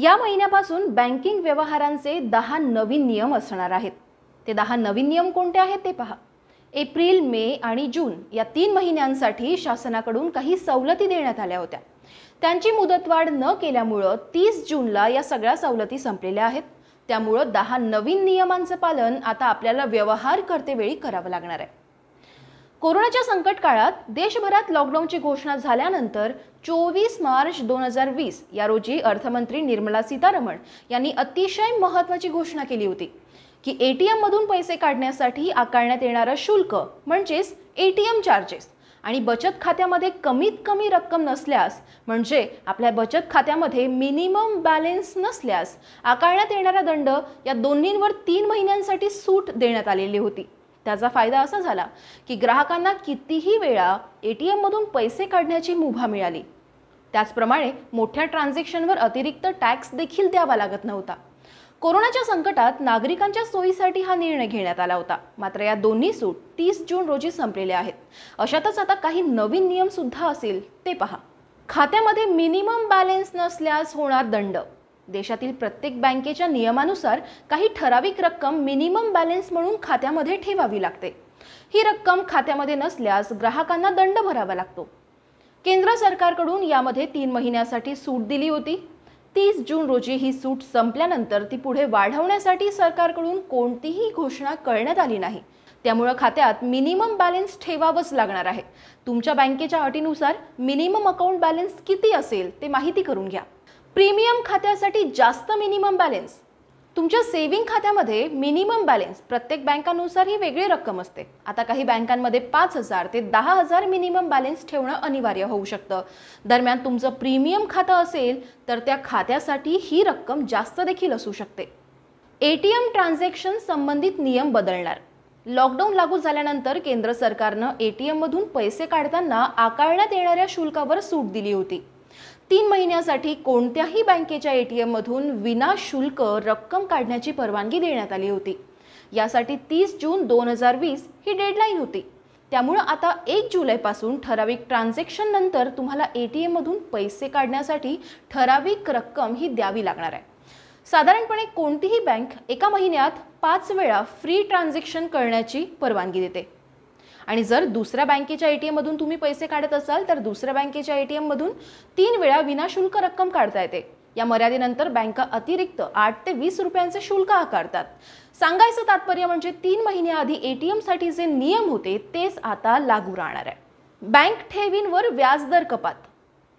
या महिन्यापासून बँकिंग व्यवहारांचे दहा नवीन नियम असणार आहेत ते दहा नवीन नियम कोणते आहेत ते पहा एप्रिल मे आणि जून या तीन महिन्यांसाठी शासनाकडून काही सवलती देण्यात आल्या होत्या त्यांची मुदतवाढ न केल्यामुळं तीस जूनला या सगळ्या सवलती संपलेल्या आहेत त्यामुळं दहा नवीन नियमांचं पालन आता आपल्याला व्यवहार करतेवेळी करावं लागणार आहे कोरोनाच्या संकट काळात देशभरात लॉकडाऊनची घोषणा झाल्यानंतर चोवीस मार्च दोन हजार वीस या रोजी अर्थमंत्री निर्मला सीतारामन यांनी अतिशय महत्त्वाची घोषणा केली होती की ए टी एममधून पैसे काढण्यासाठी आकारण्यात येणारं शुल्क म्हणजेच ए टी एम चार्जेस आणि बचत खात्यामध्ये कमीत कमी रक्कम नसल्यास म्हणजे आपल्या बचत खात्यामध्ये मिनिमम बॅलेन्स नसल्यास आकारण्यात येणारा दंड या दोन्हींवर तीन महिन्यांसाठी सूट देण्यात आलेली होती त्याचा फायदा असा झाला की ग्राहकांना कितीही वेळा ए टी एममधून पैसे काढण्याची मुभा मिळाली त्याचप्रमाणे मोठ्या ट्रान्झॅक्शनवर अतिरिक्त टॅक्स देखील द्यावा लागत नव्हता कोरोनाच्या संकटात नागरिकांच्या सोयीसाठी हा निर्णय घेण्यात आला होता मात्र या दोन्ही सूट तीस जून रोजी संपलेल्या आहेत अशातच आता काही नवीन नियम सुद्धा असेल ते पहा खात्यामध्ये मिनिमम बॅलेन्स नसल्यास होणार दंड देशातील प्रत्येक बँकेच्या नियमानुसार काही ठराविक रक्कम मिनिमम बॅलन्स म्हणून खात्यामध्ये ठेवावी लागते ही रक्कम खात्यामध्ये नसल्यास ग्राहकांना दंड भरावा लागतो केंद्र सरकारकडून यामध्ये तीन महिन्यासाठी सूट दिली होती तीस जून रोजी ही सूट संपल्यानंतर ती पुढे वाढवण्यासाठी सरकारकडून कोणतीही घोषणा करण्यात आली नाही त्यामुळं खात्यात मिनिमम बॅलन्स ठेवावंच लागणार आहे तुमच्या बँकेच्या अटीनुसार मिनिमम अकाउंट बॅलन्स किती असेल ते माहिती करून घ्या प्रीमियम खात्यासाठी जास्त मिनिमम बॅलेन्स तुमच्या सेव्हिंग खात्यामध्ये मिनिमम बॅलेन्स प्रत्येक बँकानुसार ही वेगळी रक्कम असते आता काही बँकांमध्ये पाच हजार ते दहा हजार मिनिमम बॅलेन्स ठेवणं अनिवार्य होऊ शकतं दरम्यान तुमचं प्रीमियम खातं असेल तर त्या खात्यासाठी ही रक्कम जास्त देखील असू शकते एटीएम ट्रान्झॅक्शन संबंधित नियम बदलणार लॉकडाऊन लागू झाल्यानंतर केंद्र सरकारनं मधून पैसे काढताना आकारण्यात येणाऱ्या शुल्कावर सूट दिली होती तीन महिन्यासाठी कोणत्याही बँकेच्या विना विनाशुल्क रक्कम काढण्याची परवानगी देण्यात आली होती यासाठी तीस जून दोन हजार वीस ही डेडलाईन होती त्यामुळं आता एक जुलैपासून ठराविक ट्रान्झॅक्शन नंतर तुम्हाला ए टी एममधून पैसे काढण्यासाठी ठराविक रक्कम ही द्यावी लागणार आहे साधारणपणे कोणतीही बँक एका महिन्यात पाच वेळा फ्री ट्रान्झॅक्शन करण्याची परवानगी देते आणि जर दुसऱ्या बँकेच्या ए टी एममधून तुम्ही पैसे काढत असाल तर दुसऱ्या बँकेच्या ए टी एममधून तीन वेळा विनाशुल्क रक्कम काढता येते या मर्यादेनंतर बँका अतिरिक्त आठ ते वीस रुपयांचे शुल्क आकारतात सांगायचं तात्पर्य म्हणजे तीन महिन्याआधी ए टी एमसाठी जे नियम होते तेच आता लागू राहणार आहे बँक ठेवींवर व्याजदर कपात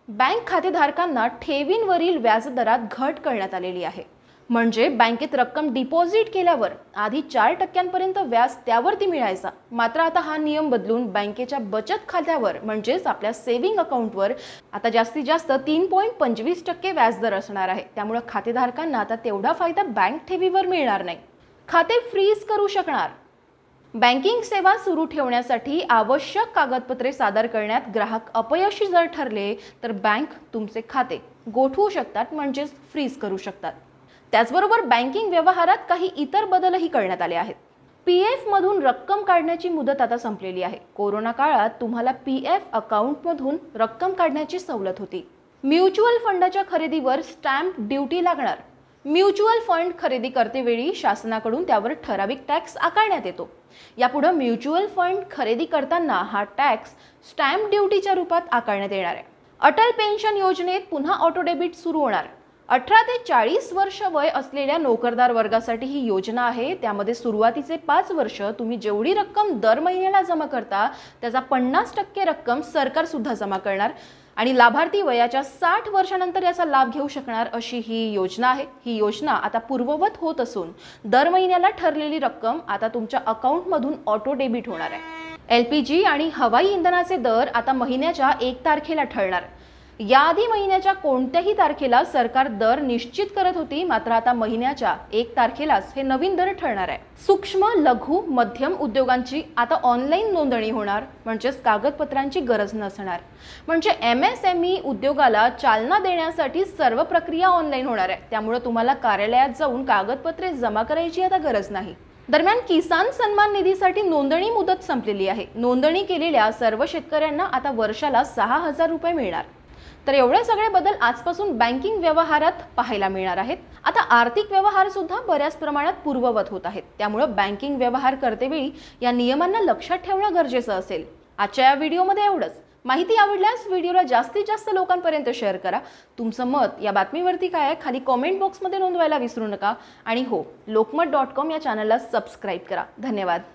बँक खातेधारकांना ठेवींवरील व्याजदरात घट करण्यात आलेली आहे म्हणजे बँकेत रक्कम डिपॉझिट केल्यावर आधी चार टक्क्यांपर्यंत व्याज त्यावरती मिळायचा मात्र आता हा नियम बदलून बँकेच्या बचत खात्यावर म्हणजेच आपल्या सेव्हिंग अकाउंटवर आता जास्तीत जास्त तीन पॉईंट पंचवीस टक्के व्याजदर असणार आहे त्यामुळे खातेधारकांना आता तेवढा फायदा बँक ठेवीवर मिळणार नाही खाते फ्रीज करू शकणार बँकिंग सेवा सुरू ठेवण्यासाठी आवश्यक कागदपत्रे सादर करण्यात ग्राहक अपयशी जर ठरले तर बँक तुमचे खाते गोठवू शकतात म्हणजेच फ्रीज करू शकतात त्याचबरोबर बँकिंग व्यवहारात काही इतर बदलही करण्यात आले आहेत पी एफमधून रक्कम काढण्याची मुदत आता संपलेली आहे कोरोना काळात तुम्हाला पी एफ अकाउंटमधून रक्कम काढण्याची सवलत होती म्युच्युअल फंडाच्या खरेदीवर स्टॅम्प ड्युटी लागणार म्युच्युअल फंड खरेदी करतेवेळी शासनाकडून त्यावर ठराविक टॅक्स आकारण्यात येतो यापुढे म्युच्युअल फंड खरेदी करताना हा टॅक्स स्टॅम्प ड्युटीच्या रूपात आकारण्यात येणार आहे अटल पेन्शन योजनेत पुन्हा ऑटो डेबिट सुरू होणार अठरा ते चाळीस वर्ष वय असलेल्या नोकरदार वर्गासाठी ही योजना आहे त्यामध्ये सुरुवातीचे पाच वर्ष तुम्ही जेवढी रक्कम दर महिन्याला जमा करता त्याचा पन्नास टक्के रक्कम सरकार सुद्धा जमा करणार आणि लाभार्थी वयाच्या साठ वर्षानंतर याचा लाभ घेऊ शकणार अशी ही योजना आहे ही योजना आता पूर्ववत होत असून दर महिन्याला ठरलेली रक्कम आता तुमच्या अकाउंटमधून ऑटो डेबिट होणार आहे एल पी जी आणि हवाई इंधनाचे दर आता महिन्याच्या एक तारखेला ठरणार याआधी महिन्याच्या कोणत्याही तारखेला सरकार दर निश्चित करत होती मात्र आता महिन्याच्या एक तारखेलाच हे नवीन दर ठरणार आहे सूक्ष्म लघु मध्यम उद्योगांची आता ऑनलाईन नोंदणी होणार म्हणजेच कागदपत्रांची गरज नसणार म्हणजे एम एस एम ई उद्योगाला चालना देण्यासाठी सर्व प्रक्रिया ऑनलाईन होणार आहे त्यामुळे तुम्हाला कार्यालयात जाऊन कागदपत्रे जमा करायची आता गरज नाही दरम्यान किसान सन्मान निधीसाठी नोंदणी मुदत संपलेली आहे नोंदणी केलेल्या सर्व शेतकऱ्यांना आता वर्षाला सहा हजार रुपये मिळणार तर एवढे सगळे बदल आजपासून बँकिंग व्यवहारात पाहायला मिळणार आहेत आता आर्थिक व्यवहार सुद्धा बऱ्याच प्रमाणात पूर्ववत होत आहेत त्यामुळे बँकिंग व्यवहार करतेवेळी या नियमांना लक्षात ठेवणं गरजेचं असेल आजच्या या व्हिडिओमध्ये एवढंच माहिती आवडल्यास व्हिडिओला जास्तीत जास्त लोकांपर्यंत शेअर करा तुमचं मत या बातमीवरती काय आहे खाली कॉमेंट बॉक्समध्ये नोंदवायला विसरू नका आणि हो लोकमत डॉट कॉम या चॅनलला सबस्क्राईब करा धन्यवाद